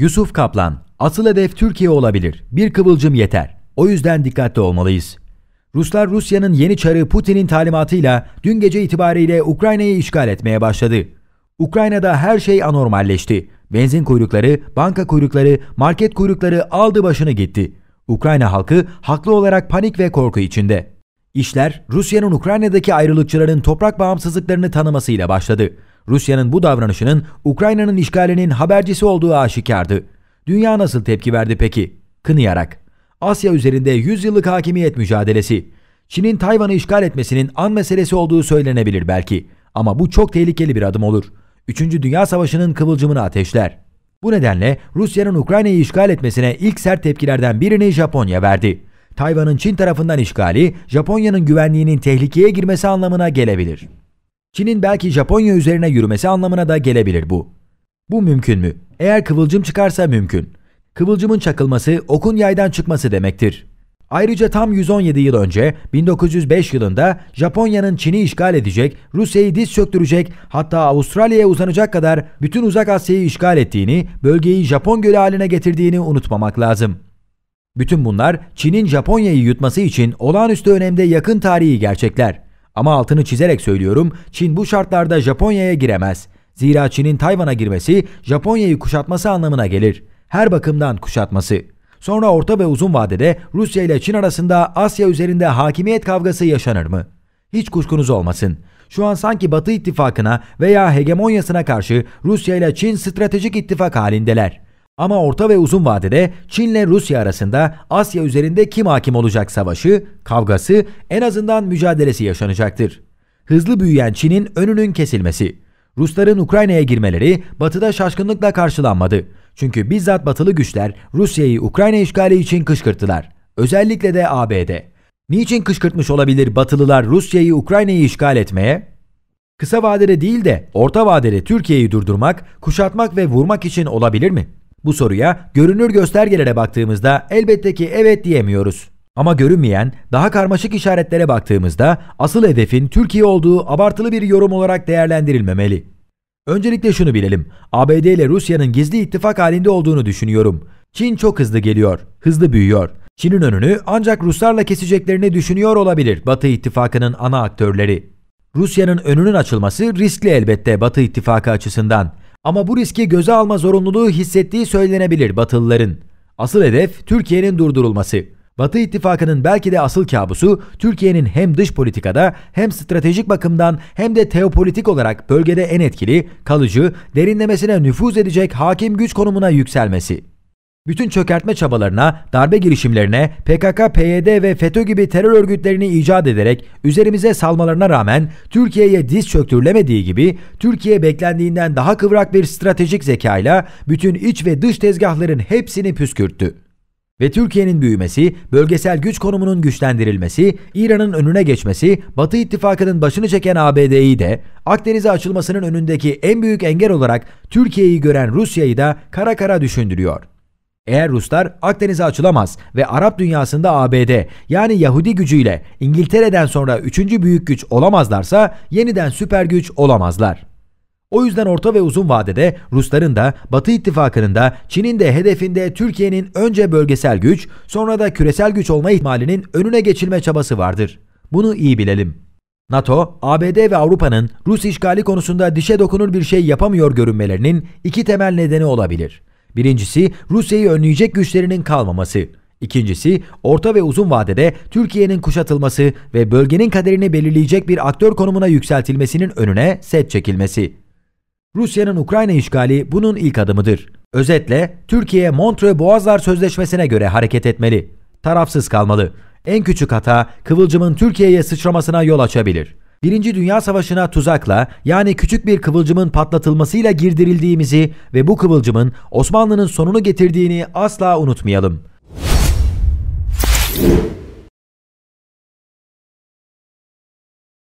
Yusuf Kaplan, asıl hedef Türkiye olabilir. Bir kıvılcım yeter. O yüzden dikkatli olmalıyız. Ruslar Rusya'nın yeni çarı Putin'in talimatıyla dün gece itibariyle Ukrayna'yı işgal etmeye başladı. Ukrayna'da her şey anormalleşti. Benzin kuyrukları, banka kuyrukları, market kuyrukları aldı başını gitti. Ukrayna halkı haklı olarak panik ve korku içinde. İşler Rusya'nın Ukrayna'daki ayrılıkçıların toprak bağımsızlıklarını tanımasıyla başladı. Rusya'nın bu davranışının Ukrayna'nın işgalinin habercisi olduğu aşikardı. Dünya nasıl tepki verdi peki? Kınıyarak. Asya üzerinde 100 yıllık hakimiyet mücadelesi. Çin'in Tayvan'ı işgal etmesinin an meselesi olduğu söylenebilir belki. Ama bu çok tehlikeli bir adım olur. 3. Dünya Savaşı'nın kıvılcımını ateşler. Bu nedenle Rusya'nın Ukrayna'yı işgal etmesine ilk sert tepkilerden birini Japonya verdi. Tayvan'ın Çin tarafından işgali, Japonya'nın güvenliğinin tehlikeye girmesi anlamına gelebilir. Çin'in belki Japonya üzerine yürümesi anlamına da gelebilir bu. Bu mümkün mü? Eğer kıvılcım çıkarsa mümkün. Kıvılcımın çakılması okun yaydan çıkması demektir. Ayrıca tam 117 yıl önce 1905 yılında Japonya'nın Çin'i işgal edecek, Rusya'yı diz çöktürecek hatta Avustralya'ya uzanacak kadar bütün uzak Asya'yı işgal ettiğini, bölgeyi Japon gölü haline getirdiğini unutmamak lazım. Bütün bunlar Çin'in Japonya'yı yutması için olağanüstü önemde yakın tarihi gerçekler. Ama altını çizerek söylüyorum Çin bu şartlarda Japonya'ya giremez. Zira Çin'in Tayvan'a girmesi Japonya'yı kuşatması anlamına gelir. Her bakımdan kuşatması. Sonra orta ve uzun vadede Rusya ile Çin arasında Asya üzerinde hakimiyet kavgası yaşanır mı? Hiç kuşkunuz olmasın. Şu an sanki Batı ittifakına veya hegemonyasına karşı Rusya ile Çin stratejik ittifak halindeler. Ama orta ve uzun vadede Çin'le Rusya arasında Asya üzerinde kim hakim olacak savaşı, kavgası, en azından mücadelesi yaşanacaktır. Hızlı büyüyen Çin'in önünün kesilmesi. Rusların Ukrayna'ya girmeleri batıda şaşkınlıkla karşılanmadı. Çünkü bizzat batılı güçler Rusya'yı Ukrayna işgali için kışkırttılar. Özellikle de ABD. Niçin kışkırtmış olabilir batılılar Rusya'yı Ukrayna'yı işgal etmeye? Kısa vadede değil de orta vadede Türkiye'yi durdurmak, kuşatmak ve vurmak için olabilir mi? Bu soruya görünür göstergelere baktığımızda elbette ki evet diyemiyoruz. Ama görünmeyen, daha karmaşık işaretlere baktığımızda asıl hedefin Türkiye olduğu abartılı bir yorum olarak değerlendirilmemeli. Öncelikle şunu bilelim. ABD ile Rusya'nın gizli ittifak halinde olduğunu düşünüyorum. Çin çok hızlı geliyor, hızlı büyüyor. Çin'in önünü ancak Ruslarla keseceklerini düşünüyor olabilir Batı ittifakının ana aktörleri. Rusya'nın önünün açılması riskli elbette Batı ittifakı açısından. Ama bu riski göze alma zorunluluğu hissettiği söylenebilir Batılıların. Asıl hedef Türkiye'nin durdurulması. Batı ittifakının belki de asıl kabusu Türkiye'nin hem dış politikada hem stratejik bakımdan hem de teopolitik olarak bölgede en etkili, kalıcı, derinlemesine nüfuz edecek hakim güç konumuna yükselmesi. Bütün çökertme çabalarına, darbe girişimlerine, PKK, PYD ve FETÖ gibi terör örgütlerini icat ederek üzerimize salmalarına rağmen Türkiye'ye diz çöktürülemediği gibi Türkiye beklendiğinden daha kıvrak bir stratejik zekayla bütün iç ve dış tezgahların hepsini püskürttü ve Türkiye'nin büyümesi, bölgesel güç konumunun güçlendirilmesi, İran'ın önüne geçmesi, Batı ittifakının başını çeken ABD'yi de, Akdeniz'e açılmasının önündeki en büyük engel olarak Türkiye'yi gören Rusya'yı da kara kara düşündürüyor. Eğer Ruslar Akdeniz'e açılamaz ve Arap dünyasında ABD yani Yahudi gücüyle İngiltere'den sonra 3. büyük güç olamazlarsa yeniden süper güç olamazlar. O yüzden orta ve uzun vadede Rusların da Batı ittifakının da Çin'in de hedefinde Türkiye'nin önce bölgesel güç sonra da küresel güç olma ihtimalinin önüne geçilme çabası vardır. Bunu iyi bilelim. NATO, ABD ve Avrupa'nın Rus işgali konusunda dişe dokunur bir şey yapamıyor görünmelerinin iki temel nedeni olabilir. Birincisi Rusya'yı önleyecek güçlerinin kalmaması. İkincisi, orta ve uzun vadede Türkiye'nin kuşatılması ve bölgenin kaderini belirleyecek bir aktör konumuna yükseltilmesinin önüne set çekilmesi. Rusya'nın Ukrayna işgali bunun ilk adımıdır. Özetle, Türkiye Montre Boğazlar Sözleşmesi'ne göre hareket etmeli. Tarafsız kalmalı. En küçük hata kıvılcımın Türkiye'ye sıçramasına yol açabilir. Birinci Dünya Savaşı'na tuzakla yani küçük bir kıvılcımın patlatılmasıyla girdirildiğimizi ve bu kıvılcımın Osmanlı'nın sonunu getirdiğini asla unutmayalım.